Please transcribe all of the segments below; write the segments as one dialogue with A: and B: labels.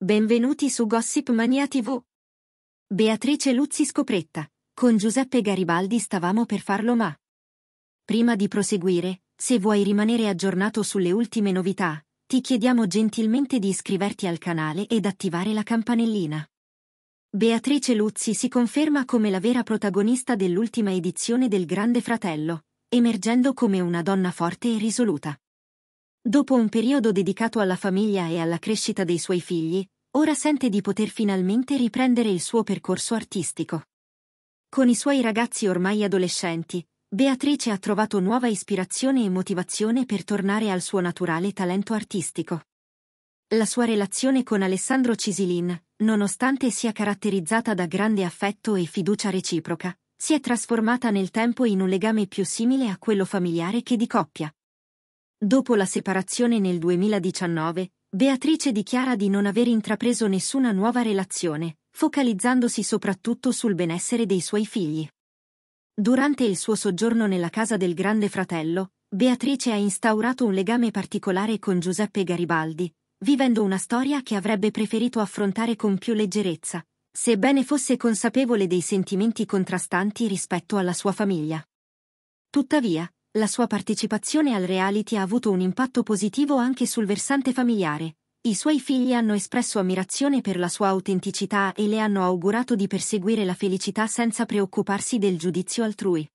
A: Benvenuti su Gossip Mania TV. Beatrice Luzzi Scopretta. Con Giuseppe Garibaldi stavamo per farlo ma... Prima di proseguire, se vuoi rimanere aggiornato sulle ultime novità, ti chiediamo gentilmente di iscriverti al canale ed attivare la campanellina. Beatrice Luzzi si conferma come la vera protagonista dell'ultima edizione del Grande Fratello, emergendo come una donna forte e risoluta. Dopo un periodo dedicato alla famiglia e alla crescita dei suoi figli, ora sente di poter finalmente riprendere il suo percorso artistico. Con i suoi ragazzi ormai adolescenti, Beatrice ha trovato nuova ispirazione e motivazione per tornare al suo naturale talento artistico. La sua relazione con Alessandro Cisilin, nonostante sia caratterizzata da grande affetto e fiducia reciproca, si è trasformata nel tempo in un legame più simile a quello familiare che di coppia, Dopo la separazione nel 2019, Beatrice dichiara di non aver intrapreso nessuna nuova relazione, focalizzandosi soprattutto sul benessere dei suoi figli. Durante il suo soggiorno nella casa del Grande Fratello, Beatrice ha instaurato un legame particolare con Giuseppe Garibaldi, vivendo una storia che avrebbe preferito affrontare con più leggerezza, sebbene fosse consapevole dei sentimenti contrastanti rispetto alla sua famiglia. Tuttavia, la sua partecipazione al reality ha avuto un impatto positivo anche sul versante familiare. I suoi figli hanno espresso ammirazione per la sua autenticità e le hanno augurato di perseguire la felicità senza preoccuparsi del giudizio altrui.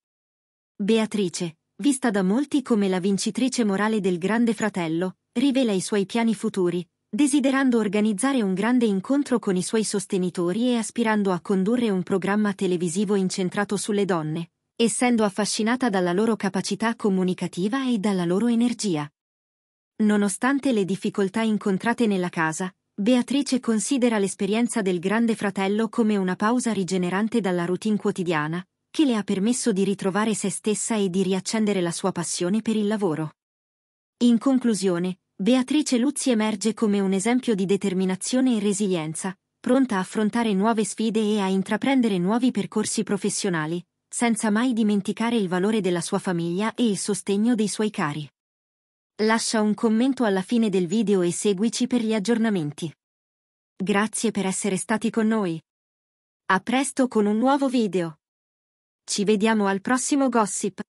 A: Beatrice, vista da molti come la vincitrice morale del Grande Fratello, rivela i suoi piani futuri, desiderando organizzare un grande incontro con i suoi sostenitori e aspirando a condurre un programma televisivo incentrato sulle donne, essendo affascinata dalla loro capacità comunicativa e dalla loro energia. Nonostante le difficoltà incontrate nella casa, Beatrice considera l'esperienza del grande fratello come una pausa rigenerante dalla routine quotidiana, che le ha permesso di ritrovare se stessa e di riaccendere la sua passione per il lavoro. In conclusione, Beatrice Luzzi emerge come un esempio di determinazione e resilienza, pronta a affrontare nuove sfide e a intraprendere nuovi percorsi professionali, senza mai dimenticare il valore della sua famiglia e il sostegno dei suoi cari. Lascia un commento alla fine del video e seguici per gli aggiornamenti. Grazie per essere stati con noi. A presto con un nuovo video. Ci vediamo al prossimo gossip.